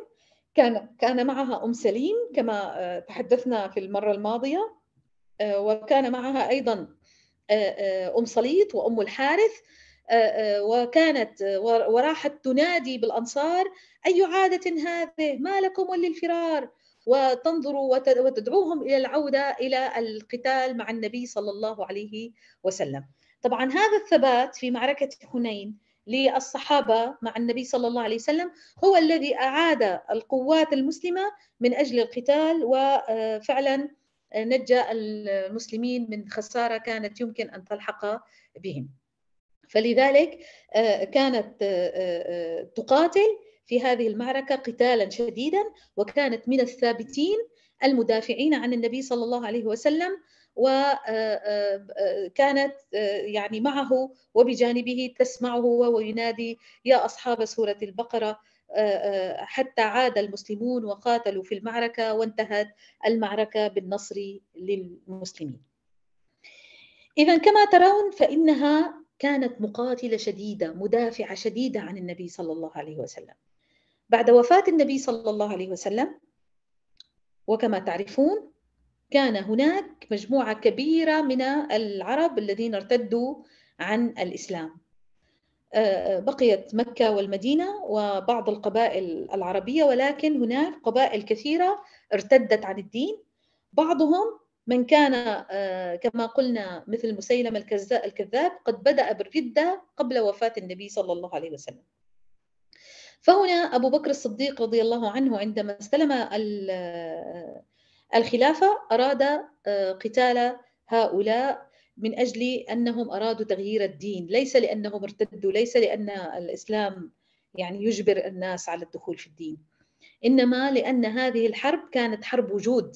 كان كان معها أم سليم كما آه، تحدثنا في المرة الماضية آه، وكان معها أيضا أم صليط وأم الحارث وكانت وراحت تنادي بالأنصار أي عادة هذه ما لكم وللفرار وتنظر وتدعوهم الى العوده الى القتال مع النبي صلى الله عليه وسلم. طبعا هذا الثبات في معركه حنين للصحابه مع النبي صلى الله عليه وسلم هو الذي اعاد القوات المسلمه من اجل القتال وفعلا آه، آه، نجى المسلمين من خساره كانت يمكن ان تلحق بهم. فلذلك آه، كانت تقاتل في هذه المعركة قتالا شديدا وكانت من الثابتين المدافعين عن النبي صلى الله عليه وسلم وكانت آه، آه، آه، يعني معه وبجانبه تسمعه وينادي يا أصحاب سورة البقرة حتى عاد المسلمون وقاتلوا في المعركة وانتهت المعركة بالنصر للمسلمين إذا كما ترون فإنها كانت مقاتلة شديدة مدافعة شديدة عن النبي صلى الله عليه وسلم بعد وفاة النبي صلى الله عليه وسلم وكما تعرفون كان هناك مجموعة كبيرة من العرب الذين ارتدوا عن الإسلام آه، آه، بقيت مكة والمدينة وبعض القبائل العربية ولكن هناك قبائل كثيرة ارتدت عن الدين بعضهم من كان آه، كما قلنا مثل مسيلم الكذاب قد بدأ بالردة قبل وفاة النبي صلى الله عليه وسلم فهنا أبو بكر الصديق رضي الله عنه عندما استلم الخلافة أراد آه، قتال هؤلاء من أجل أنهم أرادوا تغيير الدين ليس لأنهم ارتدوا ليس لأن الإسلام يعني يجبر الناس على الدخول في الدين إنما لأن هذه الحرب كانت حرب وجود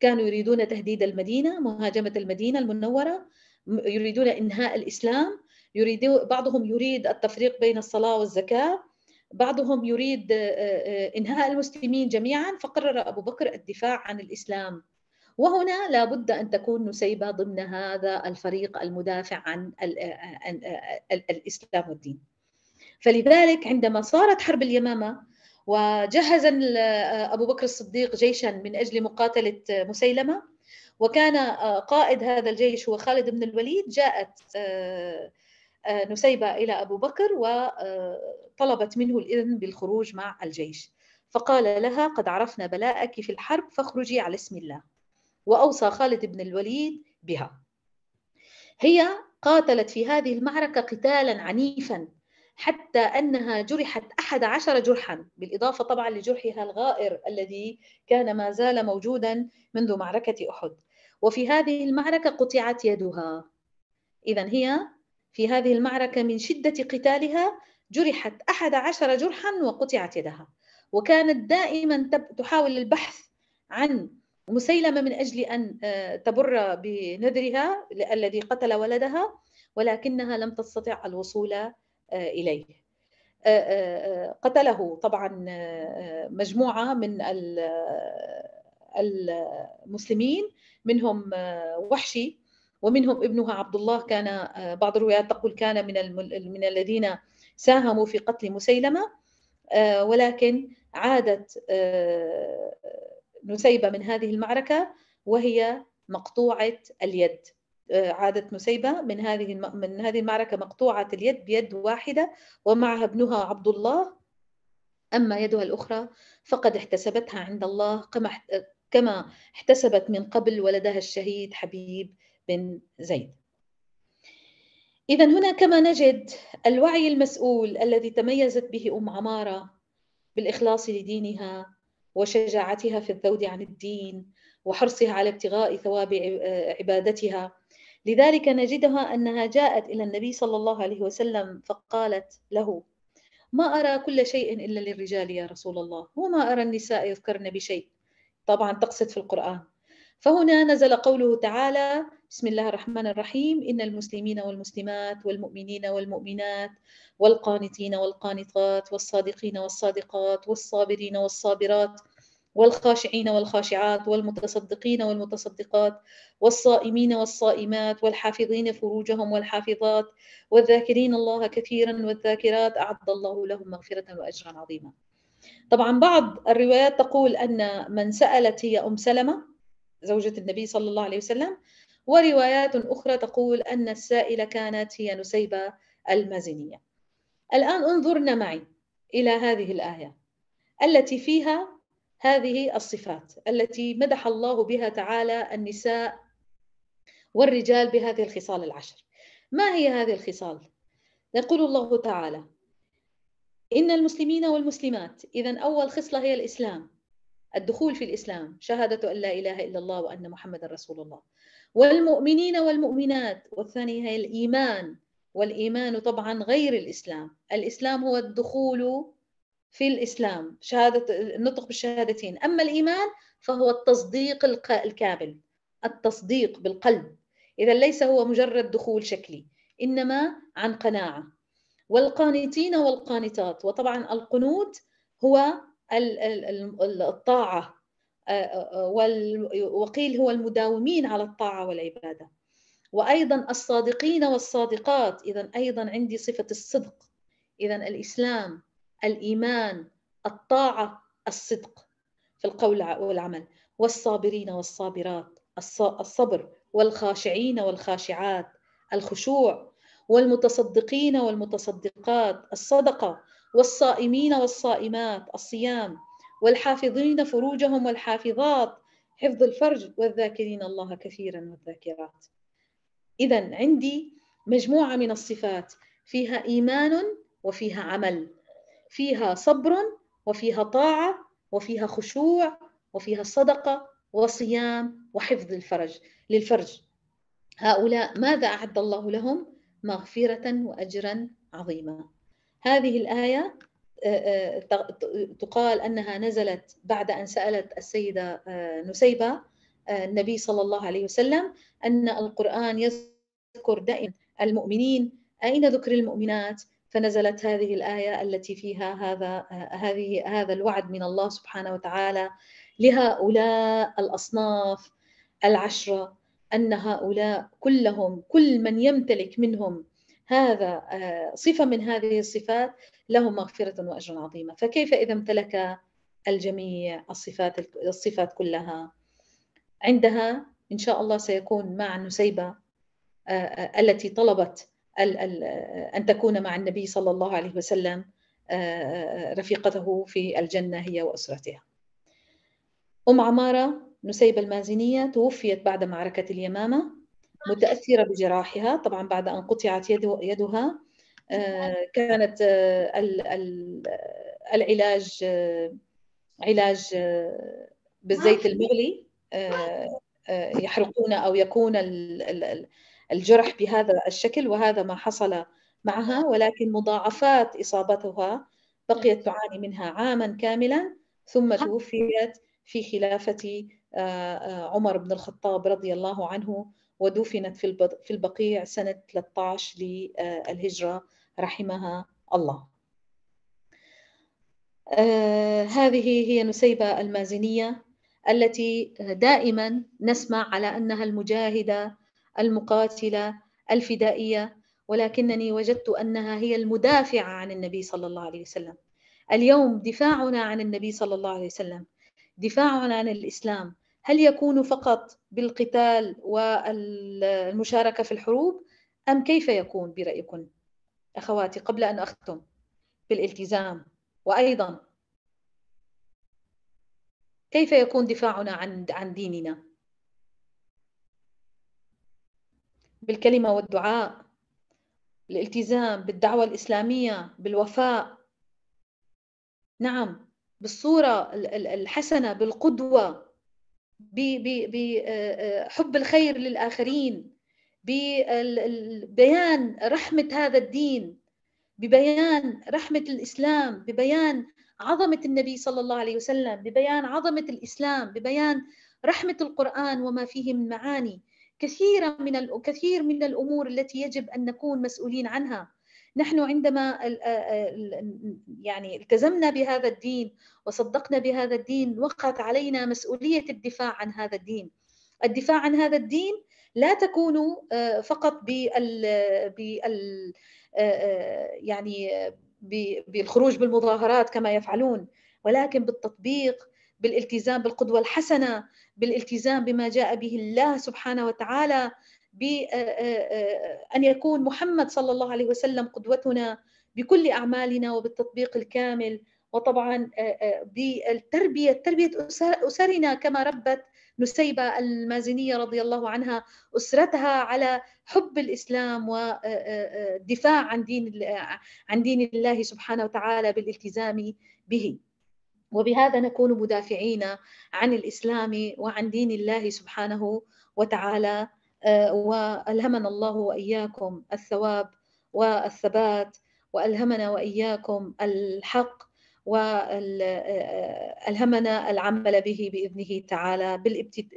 كانوا يريدون تهديد المدينة مهاجمة المدينة المنورة يريدون إنهاء الإسلام يريدون بعضهم يريد التفريق بين الصلاة والزكاة بعضهم يريد آه، آه، انهاء المسلمين جميعا فقرر ابو بكر الدفاع عن الاسلام وهنا لابد ان تكون نسيبه ضمن هذا الفريق المدافع عن آه، الاسلام والدين. فلذلك عندما صارت حرب اليمامه وجهز ابو بكر الصديق جيشا من اجل مقاتله مسيلمه وكان قائد هذا الجيش هو خالد بن الوليد جاءت آه، نسيبة إلى أبو بكر وطلبت آه، منه الإذن بالخروج مع الجيش فقال لها قد عرفنا بلاءك في الحرب فاخرجي على اسم الله وأوصى خالد بن الوليد بها هي قاتلت في هذه المعركة قتالا عنيفا حتى أنها جرحت أحد عشر جرحا بالإضافة طبعا لجرحها الغائر الذي كان ما زال موجودا منذ معركة أحد وفي هذه المعركة قطعت يدها إذا هي في هذه المعركة من شدة قتالها جرحت أحد عشر جرحا وقطعت يدها وكانت دائما تحاول البحث عن مسيلمة من أجل أن آه، تبر بنذرها الذي قتل ولدها ولكنها لم تستطع الوصول آه، إليه آه، قتله طبعا مجموعة من المسلمين منهم وحشي ومنهم ابنها عبد الله كان آه، بعض الروايات تقول كان من من الذين ساهموا في قتل مسيلمه آه، ولكن عادت آه، نسيبه من هذه المعركه وهي مقطوعه اليد عادت نسيبة من هذه من هذه المعركة مقطوعة اليد بيد واحدة ومعها ابنها عبد الله أما يدها الأخرى فقد احتسبتها عند الله كما احتسبت من قبل ولدها الشهيد حبيب بن زيد إذا هنا كما نجد الوعي المسؤول الذي تميزت به أم عمارة بالإخلاص لدينها وشجاعتها في الذود عن الدين وحرصها على ابتغاء ثواب عبادتها لذلك نجدها أنها جاءت إلى النبي صلى الله عليه وسلم فقالت له ما أرى كل شيء إلا للرجال يا رسول الله وما أرى النساء يذكرن بشيء طبعا تقصد في القرآن فهنا نزل قوله تعالى بسم الله الرحمن الرحيم إن المسلمين والمسلمات والمؤمنين والمؤمنات والقانتين والقانطات والصادقين والصادقات والصابرين والصابرات والخاشعين والخاشعات والمتصدقين والمتصدقات والصائمين والصائمات والحافظين فروجهم والحافظات والذاكرين الله كثيرا والذاكرات أعد الله لهم مغفرة وأجرا عظيما طبعا بعض الروايات تقول أن من سألت هي أم سلمة زوجة النبي صلى الله عليه وسلم وروايات أخرى تقول أن السائلة كانت هي نسيبة المازنية الآن انظرن معي إلى هذه الآية التي فيها هذه الصفات التي مدح الله بها تعالى النساء والرجال بهذه الخصال العشر ما هي هذه الخصال؟ يقول الله تعالى إن المسلمين والمسلمات إذا أول خصلة هي الإسلام الدخول في الإسلام شهادة أن لا إله إلا الله وأن محمد رسول الله والمؤمنين والمؤمنات والثانية هي الإيمان والإيمان طبعا غير الإسلام الإسلام هو الدخول في الإسلام شهادة النطق بالشهادتين أما الإيمان فهو التصديق الكامل التصديق بالقلب إذا ليس هو مجرد دخول شكلي إنما عن قناعة والقانتين والقانتات وطبعا القنوت هو الطاعة وقيل هو المداومين على الطاعة والعبادة وأيضا الصادقين والصادقات إذا أيضا عندي صفة الصدق إذا الإسلام الإيمان الطاعة الصدق في القول والعمل والصابرين والصابرات الصبر والخاشعين والخاشعات الخشوع والمتصدقين والمتصدقات الصدقه والصائمين والصائمات الصيام والحافظين فروجهم والحافظات حفظ الفرج والذاكرين الله كثيرا والذاكرات إذا عندي مجموعة من الصفات فيها إيمان وفيها عمل فيها صبر وفيها طاعة وفيها خشوع وفيها صدقة وصيام وحفظ الفرج للفرج هؤلاء ماذا أعد الله لهم؟ مغفرة وأجرا عظيما هذه الآية تقال انها نزلت بعد ان سالت السيده آه، نسيبه آه، النبي صلى الله عليه وسلم ان القران يذكر دائما المؤمنين اين ذكر المؤمنات فنزلت هذه الايه التي فيها هذا آه، هذه هذا الوعد من الله سبحانه وتعالى لهؤلاء الاصناف العشره ان هؤلاء كلهم كل من يمتلك منهم هذا آه، صفة من هذه الصفات له مغفرة وأجر عظيمة فكيف إذا امتلك الجميع الصفات الصفات كلها عندها إن شاء الله سيكون مع نسيبة آه، آه، التي طلبت أن تكون مع النبي صلى الله عليه وسلم رفيقته في الجنة هي وأسرتها أم عمارة نسيبة المازنية توفيت بعد معركة اليمامة متأثرة بجراحها طبعا بعد أن قطعت يدها آه، كانت آه، العلاج آه، علاج بالزيت المغلي يحرقون أو يكون الجرح بهذا الشكل وهذا ما حصل معها ولكن مضاعفات إصابتها بقيت تعاني منها عاما كاملا ثم توفيت في خلافة عمر بن الخطاب رضي الله عنه ودفنت في في البقيع سنة 13 للهجرة رحمها الله آه، هذه هي نسيبة المازنية التي دائما نسمع على أنها المجاهدة المقاتلة الفدائية ولكنني وجدت أنها هي المدافعة عن النبي صلى الله عليه وسلم اليوم دفاعنا عن النبي صلى الله عليه وسلم دفاعنا عن الإسلام هل يكون فقط بالقتال والمشاركة في الحروب أم كيف يكون برأيكم أخواتي قبل أن أختم بالالتزام وأيضا كيف يكون دفاعنا عن عن ديننا بالكلمة والدعاء الالتزام بالدعوة الإسلامية بالوفاء نعم بالصورة الحسنة بالقدوة بحب آه، آه، الخير للآخرين ببيان رحمة هذا الدين ببيان رحمة الإسلام ببيان عظمة النبي صلى الله عليه وسلم ببيان عظمة الإسلام ببيان رحمة القرآن وما فيه من معاني كثيرة من كثير من الأمور التي يجب أن نكون مسؤولين عنها نحن عندما يعني التزمنا بهذا الدين وصدقنا بهذا الدين وقعت علينا مسؤوليه الدفاع عن هذا الدين الدفاع عن هذا الدين لا تكون فقط بال, بال يعني بالخروج بالمظاهرات كما يفعلون ولكن بالتطبيق بالالتزام بالقدوة الحسنة بالالتزام بما جاء به الله سبحانه وتعالى بأن آه، آه، آه، يكون محمد صلى الله عليه وسلم قدوتنا بكل أعمالنا وبالتطبيق الكامل وطبعا بالتربية تربية أسرنا كما ربت نسيبة المازنية رضي الله عنها أسرتها على حب الإسلام والدفاع عن دين عن دين الله سبحانه وتعالى بالالتزام به وبهذا نكون مدافعين عن الإسلام وعن دين الله سبحانه وتعالى آه، والهمنا الله واياكم الثواب والثبات والهمنا واياكم الحق والهمنا آه، العمل به باذنه تعالى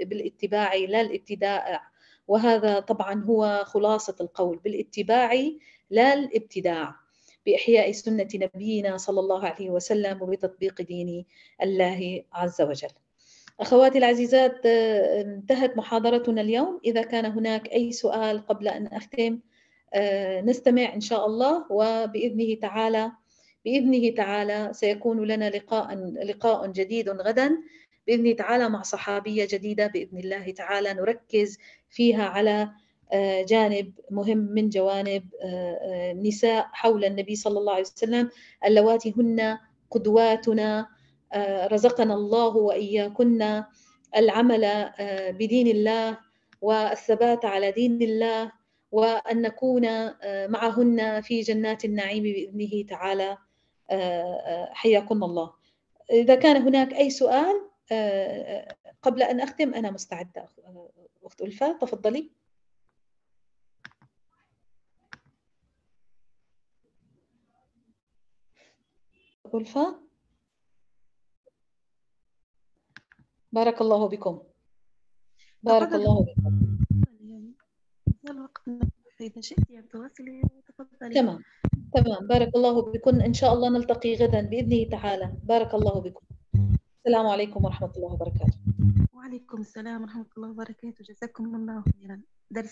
بالاتباع لا الابتداء وهذا طبعا هو خلاصه القول بالاتباع لا الابتداع باحياء سنه نبينا صلى الله عليه وسلم وبتطبيق دين الله عز وجل أخواتي العزيزات آه، انتهت محاضرتنا اليوم إذا كان هناك أي سؤال قبل أن أختم آه، نستمع إن شاء الله وبإذنه تعالى بإذنه تعالى سيكون لنا لقاء لقاء جديد غدا بإذنه تعالى مع صحابية جديدة بإذن الله تعالى نركز فيها على آه، جانب مهم من جوانب النساء حول النبي صلى الله عليه وسلم اللواتي هن قدواتنا آه، رزقنا الله واياكن العمل آه، بدين الله والثبات على دين الله وان نكون آه، معهن في جنات النعيم باذنه تعالى حياكم الله. اذا كان هناك اي سؤال قبل ان اختم انا مستعده اخت الفه تفضلي. ألفة بارك الله بكم بارك الله بكم تمام تمام بارك الله بكم إن شاء الله نلتقي غدا بإذنه تعالى بارك الله بكم السلام عليكم ورحمة الله وبركاته وعليكم السلام ورحمة الله وبركاته جزاكم الله خيرا درس